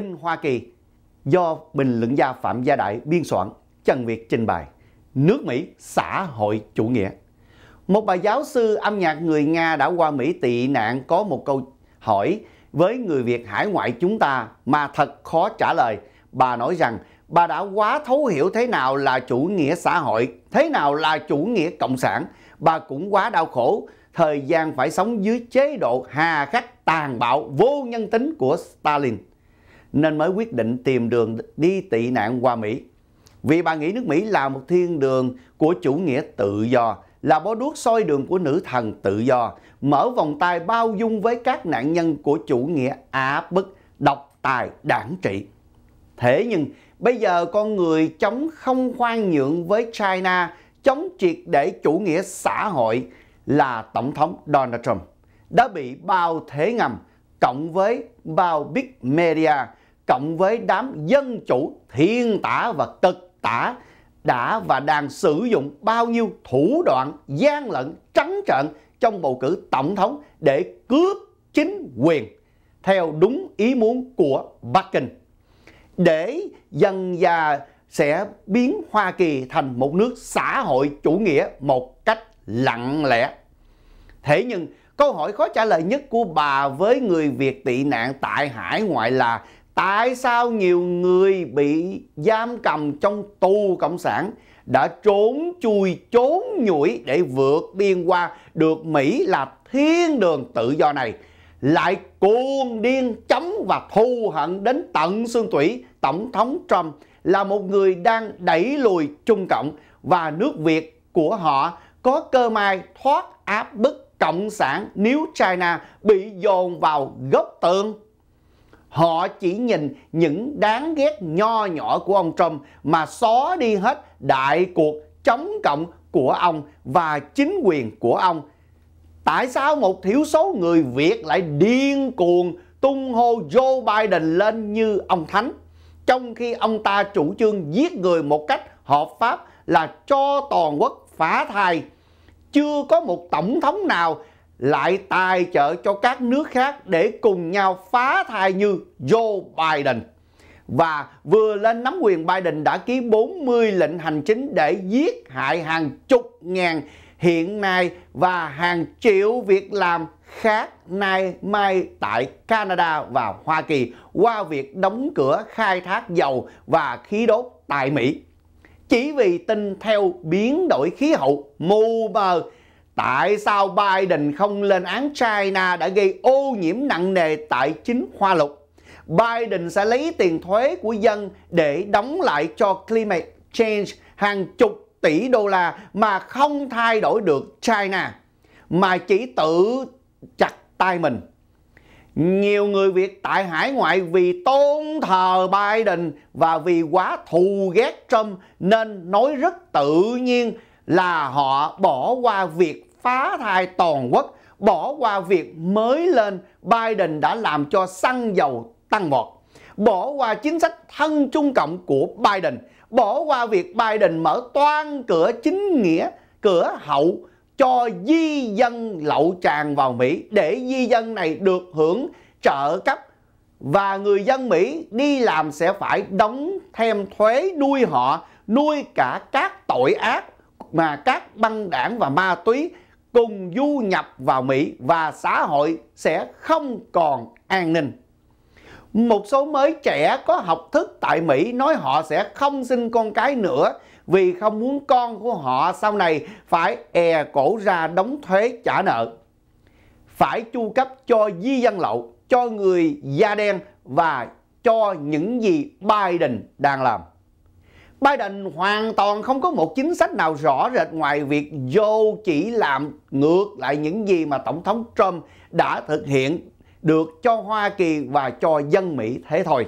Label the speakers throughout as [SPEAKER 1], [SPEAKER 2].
[SPEAKER 1] Tin Hoa Kỳ do bình luận gia Phạm Gia Đại biên soạn, Trần Việt trình bày. Nước Mỹ xã hội chủ nghĩa. Một bà giáo sư âm nhạc người Nga đã qua Mỹ tị nạn có một câu hỏi với người Việt hải ngoại chúng ta mà thật khó trả lời. Bà nói rằng bà đã quá thấu hiểu thế nào là chủ nghĩa xã hội, thế nào là chủ nghĩa cộng sản. Bà cũng quá đau khổ, thời gian phải sống dưới chế độ hà khắc tàn bạo vô nhân tính của Stalin nên mới quyết định tìm đường đi tị nạn qua Mỹ. Vì bà nghĩ nước Mỹ là một thiên đường của chủ nghĩa tự do, là bó đuốc soi đường của nữ thần tự do, mở vòng tay bao dung với các nạn nhân của chủ nghĩa áp bức, độc tài, đảng trị. Thế nhưng, bây giờ con người chống không khoan nhượng với China, chống triệt để chủ nghĩa xã hội là Tổng thống Donald Trump đã bị bao thế ngầm cộng với bao big media cộng với đám dân chủ thiên tả và cực tả đã và đang sử dụng bao nhiêu thủ đoạn gian lận trắng trợn trong bầu cử tổng thống để cướp chính quyền theo đúng ý muốn của Bắc Kinh. Để dần già sẽ biến Hoa Kỳ thành một nước xã hội chủ nghĩa một cách lặng lẽ. Thế nhưng Câu hỏi khó trả lời nhất của bà với người Việt tị nạn tại hải ngoại là tại sao nhiều người bị giam cầm trong tù cộng sản đã trốn chui trốn nhủi để vượt biên qua được Mỹ là thiên đường tự do này lại cuồng điên chấm và thù hận đến tận xương tủy Tổng thống Trump là một người đang đẩy lùi Trung Cộng và nước Việt của họ có cơ may thoát áp bức Cộng sản nếu China bị dồn vào góc tường. Họ chỉ nhìn những đáng ghét nho nhỏ của ông Trump mà xóa đi hết đại cuộc chống cộng của ông và chính quyền của ông. Tại sao một thiểu số người Việt lại điên cuồng tung hô Joe Biden lên như ông Thánh? Trong khi ông ta chủ trương giết người một cách hợp pháp là cho toàn quốc phá thai chưa có một tổng thống nào lại tài trợ cho các nước khác để cùng nhau phá thai như Joe Biden. Và vừa lên nắm quyền Biden đã ký 40 lệnh hành chính để giết hại hàng chục ngàn hiện nay và hàng triệu việc làm khác nay mai tại Canada và Hoa Kỳ qua việc đóng cửa khai thác dầu và khí đốt tại Mỹ chỉ vì tin theo biến đổi khí hậu mù mờ. Tại sao Biden không lên án China đã gây ô nhiễm nặng nề tại chính Hoa Lục? Biden sẽ lấy tiền thuế của dân để đóng lại cho climate change hàng chục tỷ đô la mà không thay đổi được China mà chỉ tự chặt tay mình nhiều người Việt tại hải ngoại vì tôn thờ Biden và vì quá thù ghét Trump nên nói rất tự nhiên là họ bỏ qua việc phá thai toàn quốc, bỏ qua việc mới lên Biden đã làm cho xăng dầu tăng vọt, bỏ qua chính sách thân Trung Cộng của Biden, bỏ qua việc Biden mở toan cửa chính nghĩa, cửa hậu cho di dân lậu tràn vào Mỹ để di dân này được hưởng trợ cấp và người dân Mỹ đi làm sẽ phải đóng thêm thuế nuôi họ, nuôi cả các tội ác mà các băng đảng và ma túy cùng du nhập vào Mỹ và xã hội sẽ không còn an ninh. Một số mới trẻ có học thức tại Mỹ nói họ sẽ không sinh con cái nữa vì không muốn con của họ sau này phải è e cổ ra đóng thuế trả nợ. Phải chu cấp cho di dân lậu, cho người da đen và cho những gì Biden đang làm. Biden hoàn toàn không có một chính sách nào rõ rệt ngoài việc Joe chỉ làm ngược lại những gì mà Tổng thống Trump đã thực hiện được cho Hoa Kỳ và cho dân Mỹ thế thôi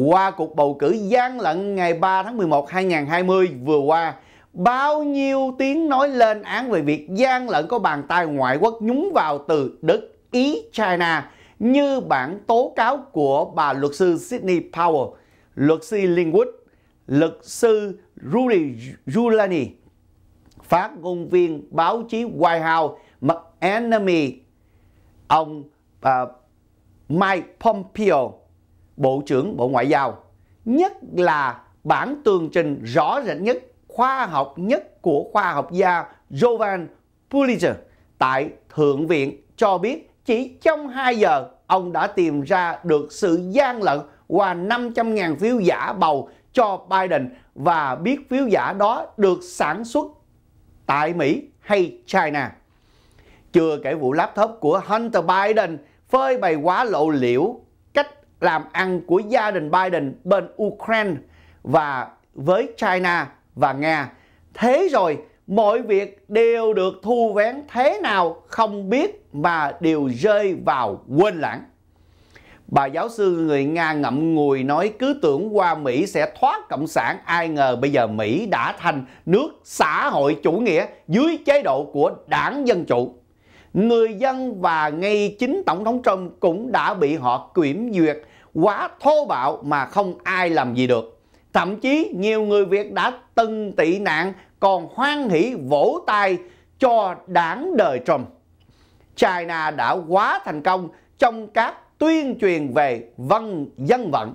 [SPEAKER 1] qua cuộc bầu cử gian lận ngày 3 tháng 11 2020 vừa qua bao nhiêu tiếng nói lên án về việc gian lận có bàn tay ngoại quốc nhúng vào từ Đức, Ý, China như bản tố cáo của bà luật sư Sydney Power, luật sư Linwood, luật sư Rudy Giuliani, phát ngôn viên báo chí White House McEnemy, ông uh, Mike Pompeo Bộ trưởng Bộ Ngoại giao, nhất là bản tường trình rõ rệt nhất, khoa học nhất của khoa học gia Jovan Pulitzer tại Thượng viện cho biết chỉ trong 2 giờ ông đã tìm ra được sự gian lận qua 500.000 phiếu giả bầu cho Biden và biết phiếu giả đó được sản xuất tại Mỹ hay China. Chưa kể vụ laptop của Hunter Biden phơi bày quá lộ liễu làm ăn của gia đình Biden bên Ukraine và với China và Nga. Thế rồi mọi việc đều được thu vén thế nào không biết mà đều rơi vào quên lãng. Bà giáo sư người Nga ngậm ngùi nói cứ tưởng qua Mỹ sẽ thoát cộng sản, ai ngờ bây giờ Mỹ đã thành nước xã hội chủ nghĩa dưới chế độ của đảng Dân Chủ người dân và ngay chính Tổng thống Trump cũng đã bị họ kiểm duyệt quá thô bạo mà không ai làm gì được. Thậm chí nhiều người Việt đã từng tị nạn còn hoan hỷ vỗ tay cho đảng đời Trump. China đã quá thành công trong các tuyên truyền về văn dân vận,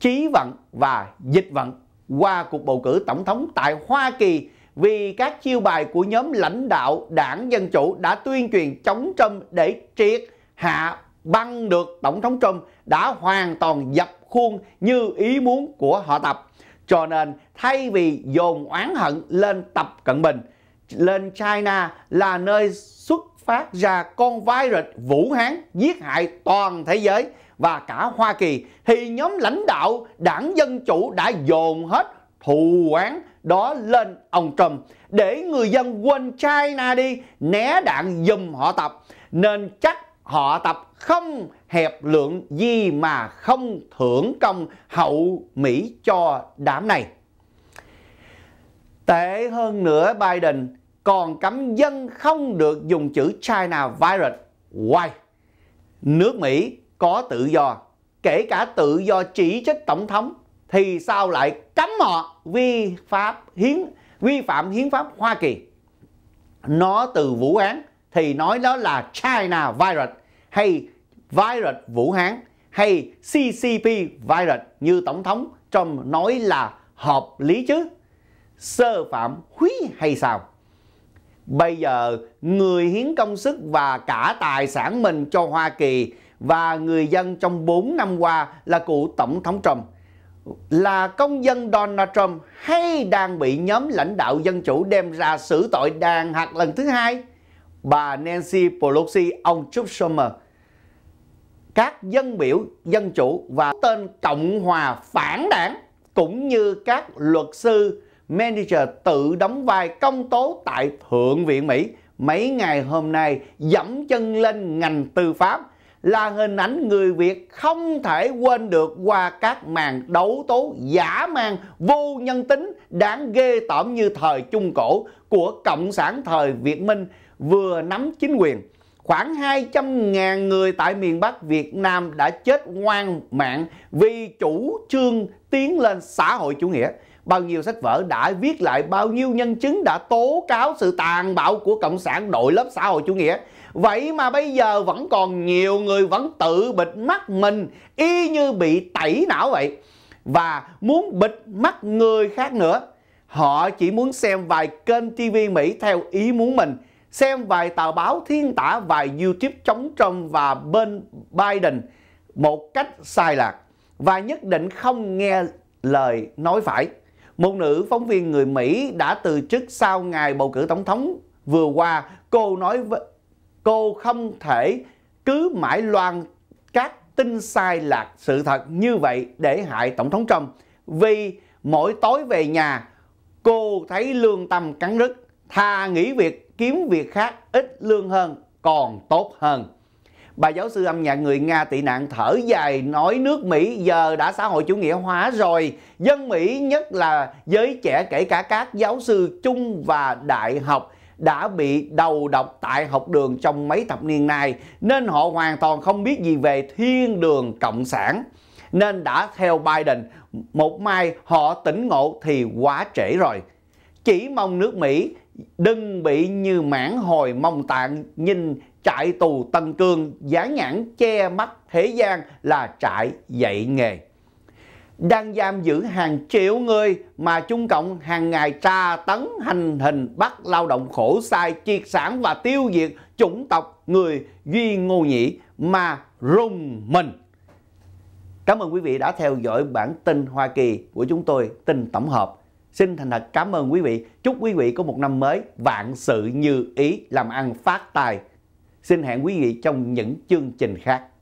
[SPEAKER 1] trí vận và dịch vận qua cuộc bầu cử tổng thống tại Hoa Kỳ vì các chiêu bài của nhóm lãnh đạo đảng Dân Chủ đã tuyên truyền chống Trump để triệt hạ băng được Tổng thống Trump đã hoàn toàn dập khuôn như ý muốn của họ tập. Cho nên thay vì dồn oán hận lên Tập Cận Bình, lên China là nơi xuất phát ra con virus Vũ Hán giết hại toàn thế giới và cả Hoa Kỳ thì nhóm lãnh đạo đảng Dân Chủ đã dồn hết thù oán đó lên ông Trump để người dân quên China đi, né đạn dùm họ tập. Nên chắc họ tập không hẹp lượng gì mà không thưởng công hậu Mỹ cho đám này. Tệ hơn nữa Biden còn cấm dân không được dùng chữ China virus. Why? Nước Mỹ có tự do, kể cả tự do chỉ trích tổng thống thì sao lại cấm họ vi pháp hiến vi phạm hiến pháp Hoa Kỳ. Nó từ Vũ Hán thì nói đó là China virus hay virus Vũ Hán hay CCP virus như tổng thống Trump nói là hợp lý chứ. Sơ phạm húy hay sao? Bây giờ người hiến công sức và cả tài sản mình cho Hoa Kỳ và người dân trong 4 năm qua là cụ tổng thống Trump là công dân Donald Trump hay đang bị nhóm lãnh đạo dân chủ đem ra xử tội đàn hạt lần thứ hai? Bà Nancy Pelosi, ông Chuck Schumer, các dân biểu dân chủ và tên Cộng hòa phản đảng cũng như các luật sư manager tự đóng vai công tố tại Thượng viện Mỹ mấy ngày hôm nay dẫm chân lên ngành tư pháp là hình ảnh người Việt không thể quên được qua các màn đấu tố giả man vô nhân tính đáng ghê tởm như thời Trung Cổ của Cộng sản thời Việt Minh vừa nắm chính quyền. Khoảng 200.000 người tại miền Bắc Việt Nam đã chết ngoan mạng vì chủ trương tiến lên xã hội chủ nghĩa. Bao nhiêu sách vở đã viết lại bao nhiêu nhân chứng đã tố cáo sự tàn bạo của Cộng sản đội lớp xã hội chủ nghĩa Vậy mà bây giờ vẫn còn nhiều người vẫn tự bịt mắt mình y như bị tẩy não vậy và muốn bịt mắt người khác nữa. Họ chỉ muốn xem vài kênh TV Mỹ theo ý muốn mình, xem vài tờ báo thiên tả, vài YouTube chống Trump và bên Biden một cách sai lạc và nhất định không nghe lời nói phải. Một nữ phóng viên người Mỹ đã từ chức sau ngày bầu cử tổng thống vừa qua. Cô nói với cô không thể cứ mãi loan các tin sai lạc sự thật như vậy để hại Tổng thống Trump. Vì mỗi tối về nhà, cô thấy lương tâm cắn rứt, thà nghỉ việc kiếm việc khác ít lương hơn còn tốt hơn. Bà giáo sư âm nhạc người Nga tị nạn thở dài nói nước Mỹ giờ đã xã hội chủ nghĩa hóa rồi. Dân Mỹ nhất là giới trẻ kể cả các giáo sư chung và đại học đã bị đầu độc tại học đường trong mấy thập niên nay nên họ hoàn toàn không biết gì về thiên đường cộng sản nên đã theo Biden một mai họ tỉnh ngộ thì quá trễ rồi chỉ mong nước Mỹ đừng bị như mãn hồi mong tạng nhìn trại tù Tân Cương dán nhãn che mắt thế gian là trại dạy nghề đang giam giữ hàng triệu người mà Trung Cộng hàng ngày tra tấn hành hình bắt lao động khổ sai triệt sản và tiêu diệt chủng tộc người Duy Ngô Nhĩ mà rung mình. Cảm ơn quý vị đã theo dõi bản tin Hoa Kỳ của chúng tôi, tin tổng hợp. Xin thành thật cảm ơn quý vị. Chúc quý vị có một năm mới vạn sự như ý, làm ăn phát tài. Xin hẹn quý vị trong những chương trình khác.